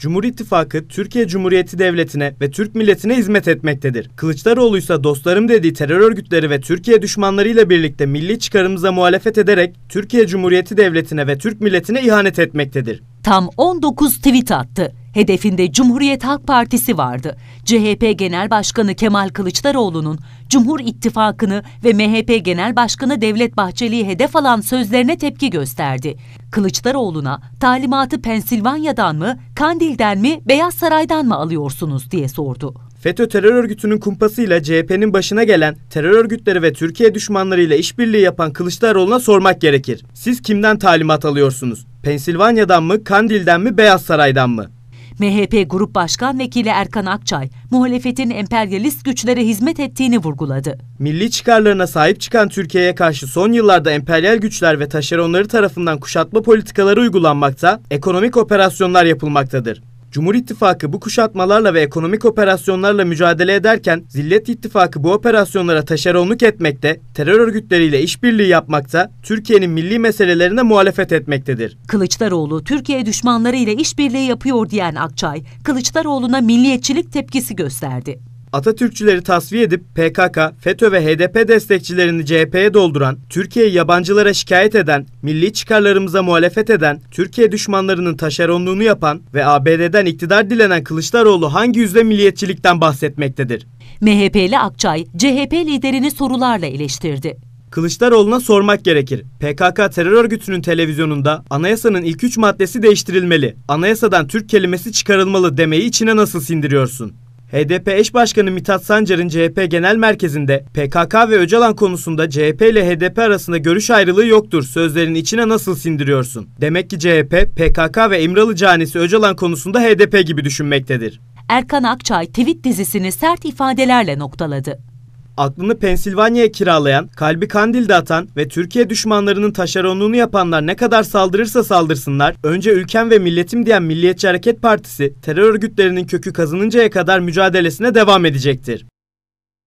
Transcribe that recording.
Cumhur İttifakı Türkiye Cumhuriyeti Devleti'ne ve Türk milletine hizmet etmektedir. Kılıçdaroğlu ise dostlarım dediği terör örgütleri ve Türkiye düşmanlarıyla birlikte milli çıkarımıza muhalefet ederek Türkiye Cumhuriyeti Devleti'ne ve Türk milletine ihanet etmektedir tam 19 tweet attı. Hedefinde Cumhuriyet Halk Partisi vardı. CHP Genel Başkanı Kemal Kılıçdaroğlu'nun Cumhur İttifakı'nı ve MHP Genel Başkanı Devlet Bahçeli'yi hedef alan sözlerine tepki gösterdi. Kılıçdaroğlu'na talimatı Pensilvanya'dan mı, Kandil'den mi, Beyaz Saray'dan mı alıyorsunuz diye sordu. FETÖ terör örgütünün kumpasıyla CHP'nin başına gelen terör örgütleri ve Türkiye düşmanlarıyla işbirliği yapan Kılıçdaroğlu'na sormak gerekir. Siz kimden talimat alıyorsunuz? Pensilvanya'dan mı, Kandil'den mi, Beyaz Saray'dan mı? MHP Grup Başkan Vekili Erkan Akçay, muhalefetin emperyalist güçlere hizmet ettiğini vurguladı. Milli çıkarlarına sahip çıkan Türkiye'ye karşı son yıllarda emperyal güçler ve taşeronları tarafından kuşatma politikaları uygulanmakta, ekonomik operasyonlar yapılmaktadır. Cumhur İttifakı bu kuşatmalarla ve ekonomik operasyonlarla mücadele ederken Zillet İttifakı bu operasyonlara taşeronluk etmekte, terör örgütleriyle işbirliği yapmakta, Türkiye'nin milli meselelerine muhalefet etmektedir. Kılıçdaroğlu Türkiye düşmanları ile işbirliği yapıyor diyen Akçay, Kılıçdaroğlu'na milliyetçilik tepkisi gösterdi. Atatürkçüleri tasfiye edip PKK, FETÖ ve HDP destekçilerini CHP'ye dolduran, Türkiye'yi yabancılara şikayet eden, milli çıkarlarımıza muhalefet eden, Türkiye düşmanlarının taşeronluğunu yapan ve ABD'den iktidar dilenen Kılıçdaroğlu hangi yüzde milliyetçilikten bahsetmektedir? MHP'li Akçay, CHP liderini sorularla eleştirdi. Kılıçdaroğlu'na sormak gerekir. PKK terör örgütünün televizyonunda anayasanın ilk üç maddesi değiştirilmeli, anayasadan Türk kelimesi çıkarılmalı demeyi içine nasıl sindiriyorsun? HDP eş başkanı Mithat Sancar'ın CHP Genel Merkezi'nde PKK ve Öcalan konusunda CHP ile HDP arasında görüş ayrılığı yoktur sözlerin içine nasıl sindiriyorsun? Demek ki CHP, PKK ve İmralı canisi Öcalan konusunda HDP gibi düşünmektedir. Erkan Akçay tweet dizisini sert ifadelerle noktaladı aklını Pensilvanya'ya kiralayan, kalbi Kandil'de atan ve Türkiye düşmanlarının taşeronluğunu yapanlar ne kadar saldırırsa saldırsınlar, önce ülkem ve milletim diyen Milliyetçi Hareket Partisi terör örgütlerinin kökü kazınıncaya kadar mücadelesine devam edecektir.